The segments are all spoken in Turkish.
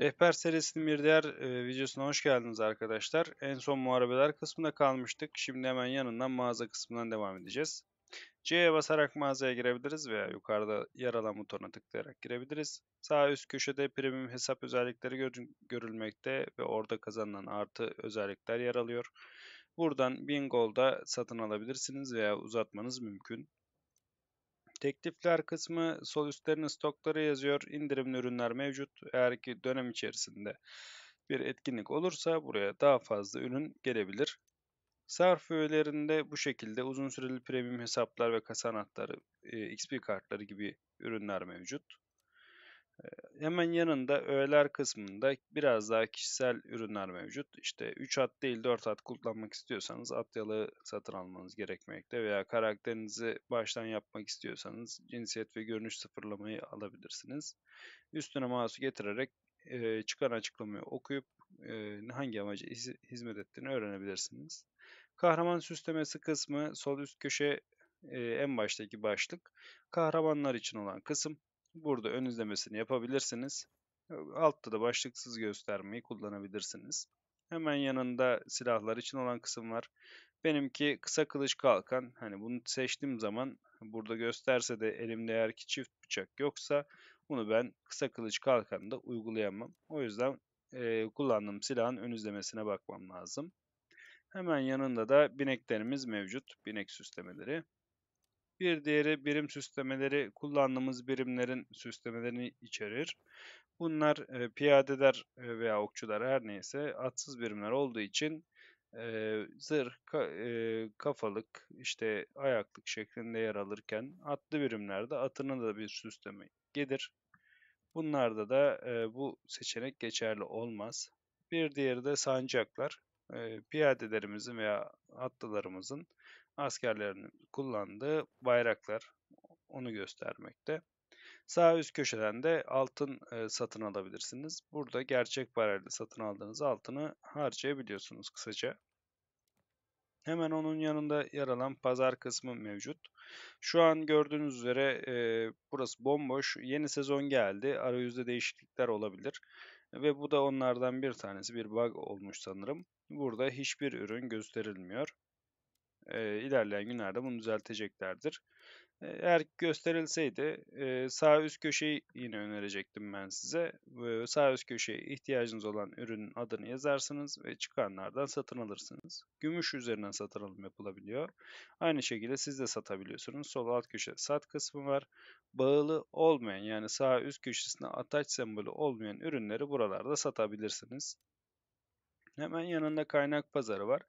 Rehber serisinin bir diğer e, videosuna hoş geldiniz arkadaşlar. En son muharebeler kısmında kalmıştık. Şimdi hemen yanından mağaza kısmından devam edeceğiz. C'ye basarak mağazaya girebiliriz veya yukarıda yer alan butona tıklayarak girebiliriz. Sağ üst köşede premium hesap özellikleri gör görülmekte ve orada kazanılan artı özellikler yer alıyor. Buradan Bingol'da satın alabilirsiniz veya uzatmanız mümkün. Teklifler kısmı sol üstlerine stokları yazıyor. İndirimli ürünler mevcut. Eğer ki dönem içerisinde bir etkinlik olursa buraya daha fazla ürün gelebilir. Sarf öğelerinde bu şekilde uzun süreli premium hesaplar ve kasa anahtarı, XP kartları gibi ürünler mevcut. Hemen yanında öğeler kısmında biraz daha kişisel ürünler mevcut. İşte 3 at değil 4 at kullanmak istiyorsanız at yalı satın almanız gerekmekte veya karakterinizi baştan yapmak istiyorsanız cinsiyet ve görünüş sıfırlamayı alabilirsiniz. Üstüne mouse'u getirerek çıkan açıklamayı okuyup hangi amaca hizmet ettiğini öğrenebilirsiniz. Kahraman süslemesi kısmı sol üst köşe en baştaki başlık. Kahramanlar için olan kısım. Burada ön izlemesini yapabilirsiniz. Altta da başlıksız göstermeyi kullanabilirsiniz. Hemen yanında silahlar için olan kısım var. Benimki kısa kılıç kalkan. Hani bunu seçtiğim zaman burada gösterse de elimde eğer ki çift bıçak yoksa bunu ben kısa kılıç kalkanında uygulayamam. O yüzden e, kullandığım silahın ön izlemesine bakmam lazım. Hemen yanında da bineklerimiz mevcut. Binek süslemeleri. Bir diğeri birim süslemeleri kullandığımız birimlerin süslemelerini içerir. Bunlar e, piyadeler e, veya okçular her neyse atsız birimler olduğu için e, zırh, ka, e, kafalık, işte ayaklık şeklinde yer alırken atlı birimlerde atına da bir süsleme gelir. Bunlarda da e, bu seçenek geçerli olmaz. Bir diğeri de sancaklar. E, piyadelerimizin veya atlılarımızın askerlerinin kullandığı bayraklar onu göstermekte. Sağ üst köşeden de altın e, satın alabilirsiniz. Burada gerçek parayla satın aldığınız altını harcayabiliyorsunuz kısaca. Hemen onun yanında yer alan pazar kısmı mevcut. Şu an gördüğünüz üzere e, burası bomboş. Yeni sezon geldi. Arayüzde değişiklikler olabilir. Ve bu da onlardan bir tanesi bir bug olmuş sanırım. Burada hiçbir ürün gösterilmiyor e, ilerleyen günlerde bunu düzelteceklerdir. eğer gösterilseydi sağ üst köşeyi yine önerecektim ben size. sağ üst köşeye ihtiyacınız olan ürünün adını yazarsınız ve çıkanlardan satın alırsınız. Gümüş üzerinden satın alım yapılabiliyor. Aynı şekilde siz de satabiliyorsunuz. Sol alt köşe sat kısmı var. Bağlı olmayan yani sağ üst köşesinde ataç sembolü olmayan ürünleri buralarda satabilirsiniz. Hemen yanında kaynak pazarı var.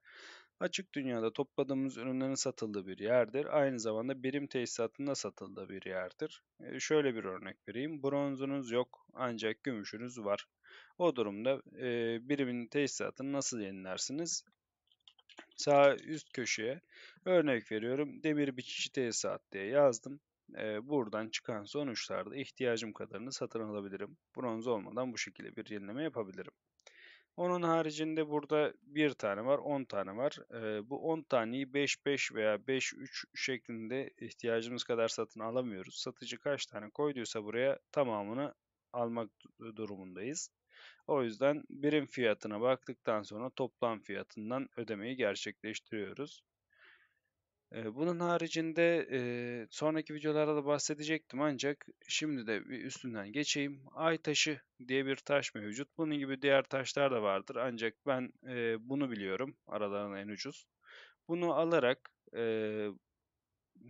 Açık dünyada topladığımız ürünlerin satıldığı bir yerdir. Aynı zamanda birim tesisatında satıldığı bir yerdir. E, şöyle bir örnek vereyim. Bronzunuz yok ancak gümüşünüz var. O durumda e, birimin tesisatını nasıl yenilersiniz? Sağ üst köşeye örnek veriyorum. Demir biçici tesisat diye yazdım. E, buradan çıkan sonuçlarda ihtiyacım kadarını satın alabilirim. Bronz olmadan bu şekilde bir yenileme yapabilirim. Onun haricinde burada bir tane var, 10 tane var. Ee, bu 10 taneyi 5-5 veya 5-3 şeklinde ihtiyacımız kadar satın alamıyoruz. Satıcı kaç tane koyduysa buraya tamamını almak e, durumundayız. O yüzden birim fiyatına baktıktan sonra toplam fiyatından ödemeyi gerçekleştiriyoruz. Bunun haricinde sonraki videolarda da bahsedecektim ancak şimdi de bir üstünden geçeyim. Ay taşı diye bir taş mevcut. Bunun gibi diğer taşlar da vardır ancak ben bunu biliyorum Aralarında en ucuz. Bunu alarak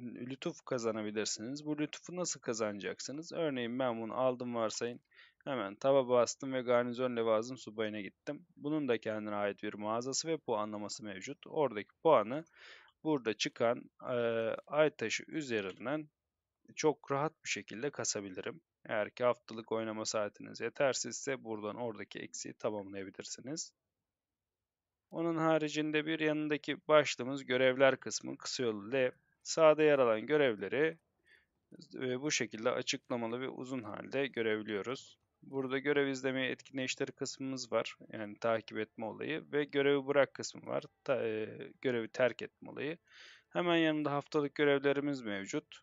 lütuf kazanabilirsiniz. Bu lütufu nasıl kazanacaksınız? Örneğin ben bunu aldım varsayın. Hemen taba bastım ve garnizon levazım subayına gittim. Bunun da kendine ait bir mağazası ve puanlaması mevcut. Oradaki puanı burada çıkan e, ay taşı üzerinden çok rahat bir şekilde kasabilirim. Eğer ki haftalık oynama saatiniz yetersizse buradan oradaki eksiği tamamlayabilirsiniz. Onun haricinde bir yanındaki başlığımız görevler kısmı kısa yolu Sağda yer alan görevleri bu şekilde açıklamalı ve uzun halde görebiliyoruz. Burada görev izleme etkinleştir kısmımız var. Yani takip etme olayı ve görevi bırak kısmı var. Ta, e, görevi terk etme olayı. Hemen yanında haftalık görevlerimiz mevcut.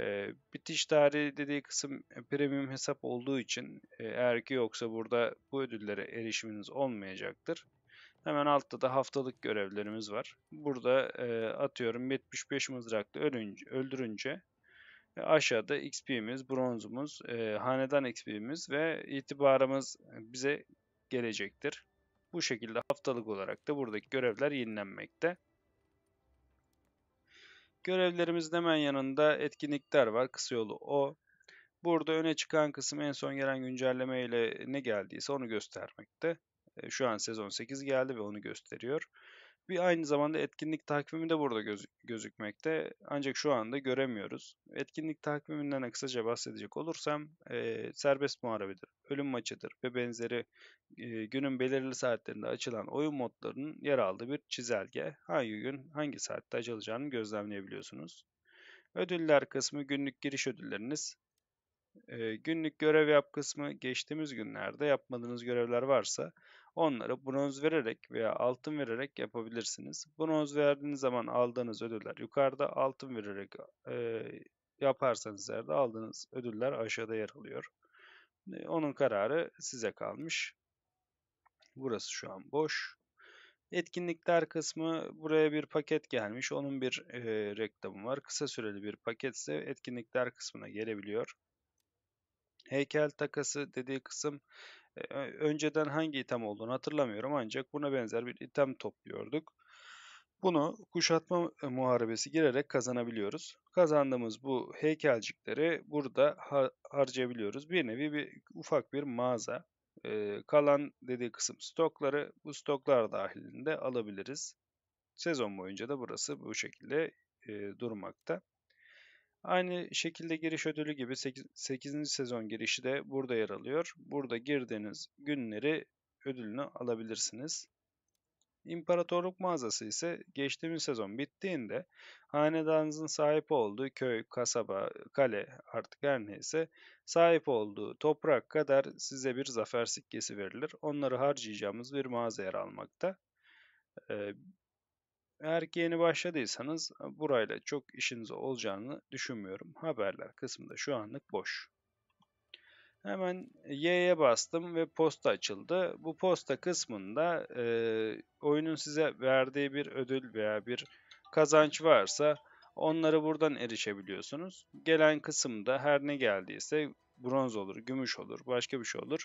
E, bitiş tarihi dediği kısım e, premium hesap olduğu için e, eğer ki yoksa burada bu ödüllere erişiminiz olmayacaktır. Hemen altta da haftalık görevlerimiz var. Burada e, atıyorum 75 mızraklı ölünce, öldürünce e, aşağıda XP'miz, bronzumuz, e, hanedan XP'miz ve itibarımız bize gelecektir. Bu şekilde haftalık olarak da buradaki görevler yenilenmekte. Görevlerimizin hemen yanında etkinlikler var. Kısa yolu o. Burada öne çıkan kısım en son gelen güncelleme ile ne geldiyse onu göstermekte. E, şu an sezon 8 geldi ve onu gösteriyor. Bir aynı zamanda etkinlik takvimi de burada göz, gözükmekte. Ancak şu anda göremiyoruz. Etkinlik takviminden kısaca bahsedecek olursam e, serbest muharebedir, ölüm maçıdır ve benzeri e, günün belirli saatlerinde açılan oyun modlarının yer aldığı bir çizelge. Hangi gün hangi saatte açılacağını gözlemleyebiliyorsunuz. Ödüller kısmı günlük giriş ödülleriniz, e, günlük görev yap kısmı geçtiğimiz günlerde yapmadığınız görevler varsa onları bronz vererek veya altın vererek yapabilirsiniz. Bronz verdiğiniz zaman aldığınız ödüller yukarıda, altın vererek e, yaparsanız yerde aldığınız ödüller aşağıda yer alıyor. E, onun kararı size kalmış. Burası şu an boş. Etkinlikler kısmı buraya bir paket gelmiş. Onun bir e, reklamı var. Kısa süreli bir paketse etkinlikler kısmına gelebiliyor. Heykel takası dediği kısım e, önceden hangi item olduğunu hatırlamıyorum ancak buna benzer bir item topluyorduk. Bunu kuşatma e, muharebesi girerek kazanabiliyoruz. Kazandığımız bu heykelcikleri burada har harcayabiliyoruz. Bir nevi bir ufak bir mağaza. Ee, kalan dediği kısım stokları bu stoklar dahilinde alabiliriz. Sezon boyunca da burası bu şekilde e, durmakta. Aynı şekilde giriş ödülü gibi 8. sezon girişi de burada yer alıyor. Burada girdiğiniz günleri ödülünü alabilirsiniz. İmparatorluk mağazası ise geçtiğimiz sezon bittiğinde hanedanınızın sahip olduğu köy, kasaba, kale artık her neyse sahip olduğu toprak kadar size bir zafer sikkesi verilir. Onları harcayacağımız bir mağaza yer almakta. Ee, eğer ki yeni başladıysanız e, burayla çok işiniz olacağını düşünmüyorum. Haberler kısmında şu anlık boş. Hemen e, Y'ye bastım ve posta açıldı. Bu posta kısmında e, oyunun size verdiği bir ödül veya bir kazanç varsa onları buradan erişebiliyorsunuz. Gelen kısımda her ne geldiyse bronz olur, gümüş olur, başka bir şey olur.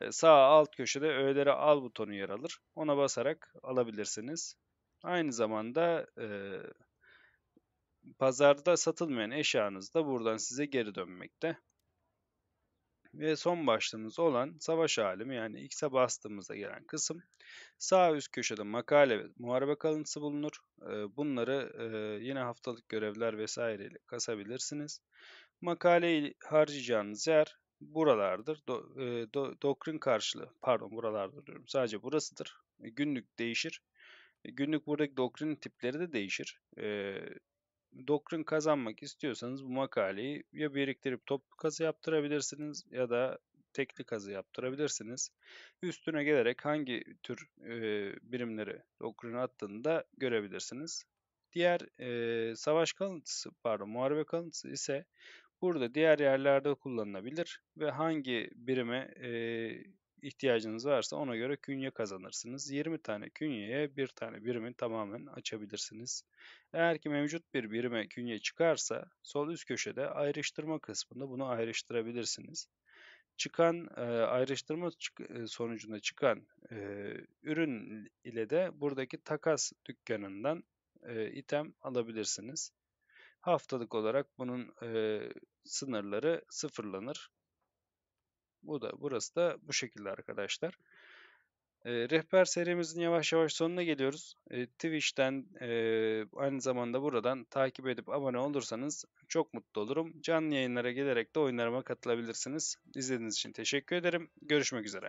E, sağ alt köşede öğeleri al butonu yer alır. Ona basarak alabilirsiniz. Aynı zamanda e, pazarda satılmayan eşyanız da buradan size geri dönmekte. Ve son başlığımız olan savaş alimi yani X'e bastığımızda gelen kısım. Sağ üst köşede makale ve muharebe kalıntısı bulunur. Bunları yine haftalık görevler vesaireyle kasabilirsiniz. Makaleyi harcayacağınız yer buralardır. Do, do, dokrin karşılığı pardon buralardır diyorum. Sadece burasıdır. Günlük değişir. E, günlük buradaki doktrin tipleri de değişir. E, doktrin kazanmak istiyorsanız bu makaleyi ya biriktirip toplu kazı yaptırabilirsiniz ya da tekli kazı yaptırabilirsiniz. Üstüne gelerek hangi tür e, birimleri doktrine attığını da görebilirsiniz. Diğer e, savaş kalıntısı pardon muharebe kalıntısı ise burada diğer yerlerde kullanılabilir ve hangi birime e, ihtiyacınız varsa ona göre künye kazanırsınız. 20 tane künyeye bir tane birimin tamamen açabilirsiniz. Eğer ki mevcut bir birime künye çıkarsa sol üst köşede ayrıştırma kısmında bunu ayrıştırabilirsiniz. Çıkan e, ayrıştırma e, sonucunda çıkan e, ürün ile de buradaki takas dükkanından item alabilirsiniz haftalık olarak bunun e, sınırları sıfırlanır. Bu da burası da bu şekilde arkadaşlar. E, rehber serimizin yavaş yavaş sonuna geliyoruz. E, Twitch'ten e, aynı zamanda buradan takip edip abone olursanız çok mutlu olurum. Canlı yayınlara gelerek de oyunlarıma katılabilirsiniz. İzlediğiniz için teşekkür ederim. Görüşmek üzere.